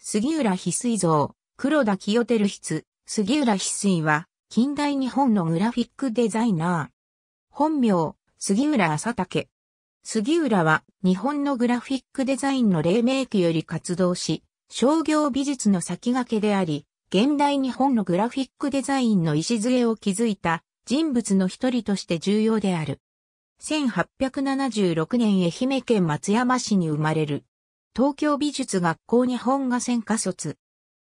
杉浦翡翠像、黒田清照筆、杉浦翡翠は、近代日本のグラフィックデザイナー。本名、杉浦浅竹。杉浦は、日本のグラフィックデザインの黎明期より活動し、商業美術の先駆けであり、現代日本のグラフィックデザインの礎を築いた人物の一人として重要である。1876年愛媛県松山市に生まれる。東京美術学校日本画専科卒。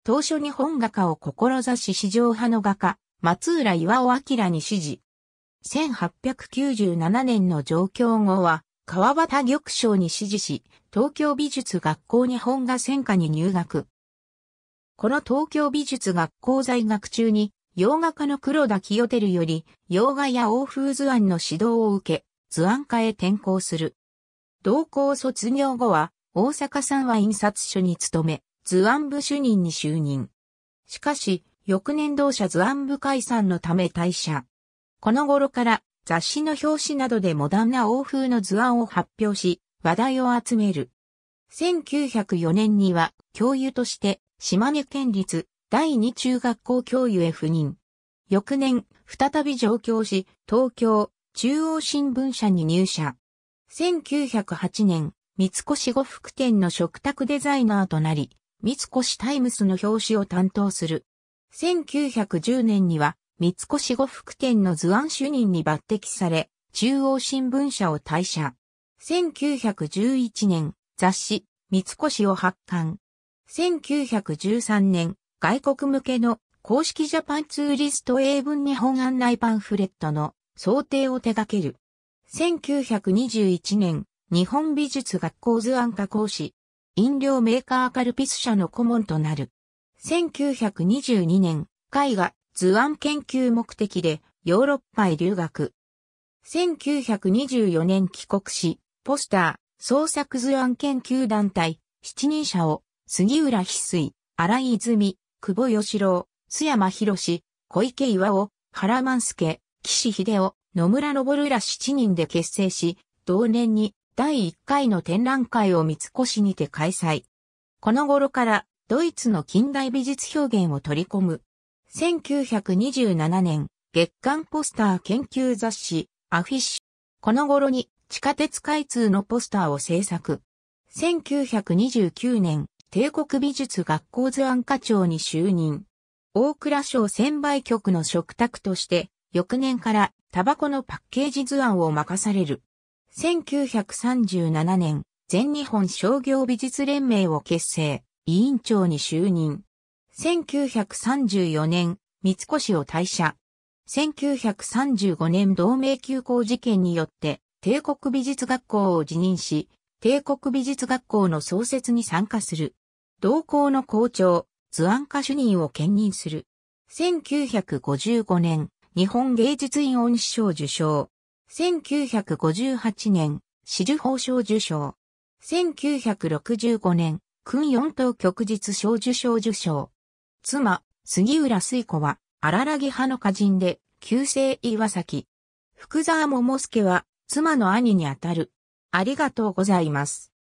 当初日本画家を志し史上派の画家、松浦岩尾明に指示。1897年の上京後は、川端玉章に指示し、東京美術学校日本画専科に入学。この東京美術学校在学中に、洋画家の黒田清照より、洋画や欧風図案の指導を受け、図案家へ転校する。同校卒業後は、大阪さんは印刷所に勤め、図案部主任に就任。しかし、翌年同社図案部解散のため退社。この頃から雑誌の表紙などでモダンな欧風の図案を発表し、話題を集める。1904年には教諭として島根県立第二中学校教諭へ赴任。翌年、再び上京し、東京中央新聞社に入社。1908年、三越呉服店の食卓デザイナーとなり、三越タイムスの表紙を担当する。1910年には、三越呉服店の図案主任に抜擢され、中央新聞社を退社。1911年、雑誌、三越を発刊。1913年、外国向けの公式ジャパンツーリスト英文日本案内パンフレットの想定を手掛ける。1921年、日本美術学校図案加工師、飲料メーカーカルピス社の顧問となる。1922年、絵画、図案研究目的でヨーロッパへ留学。1924年帰国し、ポスター、創作図案研究団体、七人社を、杉浦翡翠、荒井泉、久保義郎、須山博士、小池岩尾、原万助、岸秀夫、野村昇ら7人で結成し、同年に第1回の展覧会を三越にて開催。この頃からドイツの近代美術表現を取り込む。1927年、月刊ポスター研究雑誌、アフィッシュ。この頃に地下鉄開通のポスターを制作。1929年、帝国美術学校図案課長に就任。大蔵省専売局の嘱託として、翌年からタバコのパッケージ図案を任される。1937年、全日本商業美術連盟を結成、委員長に就任。1934年、三越を退社。1935年同盟休校事件によって、帝国美術学校を辞任し、帝国美術学校の創設に参加する。同校の校長、図案家主任を兼任する。1955年、日本芸術院恩師賞受賞。1958年、紫綬褒章受章。1965年、訓四等旭日小受章受章。妻、杉浦水子は、荒らぎ派の歌人で、旧姓岩崎。福沢桃介は、妻の兄にあたる。ありがとうございます。